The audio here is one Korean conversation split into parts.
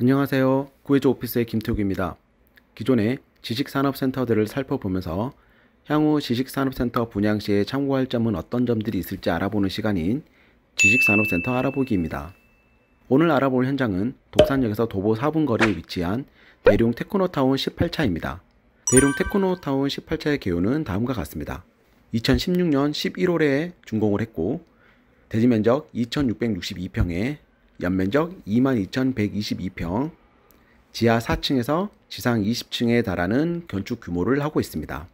안녕하세요. 구해조 오피스의 김태욱입니다. 기존의 지식산업센터들을 살펴보면서 향후 지식산업센터 분양 시에 참고할 점은 어떤 점들이 있을지 알아보는 시간인 지식산업센터 알아보기입니다. 오늘 알아볼 현장은 독산역에서 도보 4분 거리에 위치한 대룡 테크노타운 18차입니다. 대룡 테크노타운 18차의 개요는 다음과 같습니다. 2016년 11월에 준공을 했고 대지 면적 2662평에 연면적 22,122평, 지하 4층에서 지상 20층에 달하는 건축 규모를 하고 있습니다.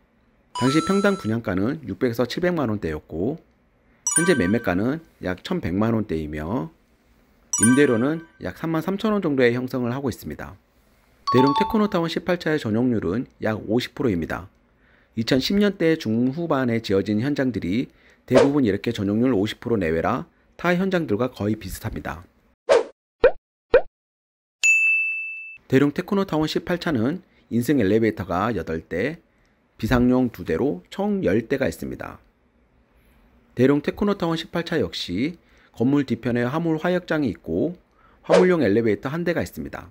당시 평당 분양가는 600에서 700만원대였고, 현재 매매가는 약 1,100만원대이며, 임대료는 약 33,000원 정도의 형성을 하고 있습니다. 대령 테크노타운 18차의 전용률은 약 50%입니다. 2010년대 중후반에 지어진 현장들이 대부분 이렇게 전용률 50% 내외라 타 현장들과 거의 비슷합니다. 대령 테크노타운 18차는 인생 엘리베이터가 8대, 비상용 2대로 총 10대가 있습니다. 대령 테크노타운 18차 역시 건물 뒤편에 화물 화약장이 있고 화물용 엘리베이터 1 대가 있습니다.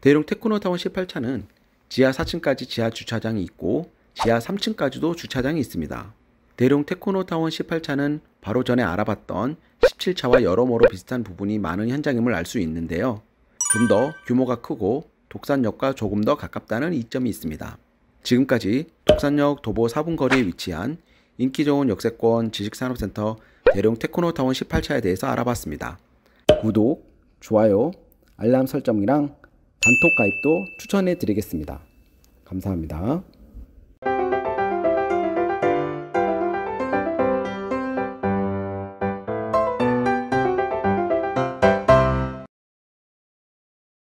대령 테크노타운 18차는 지하 4층까지 지하 주차장이 있고 지하 3층까지도 주차장이 있습니다. 대령 테크노타운 18차는 바로 전에 알아봤던 17차와 여러모로 비슷한 부분이 많은 현장임을 알 수 있는데요. 좀더 규모가 크고 독산역과 조금 더 가깝다는 이점이 있습니다. 지금까지 독산역 도보 4분 거리에 위치한 인기 좋은 역세권 지식산업센터 대룡 테크노타운 18차에 대해서 알아봤습니다. 구독, 좋아요, 알람 설정이랑 단톡 가입도 추천해 드리겠습니다. 감사합니다.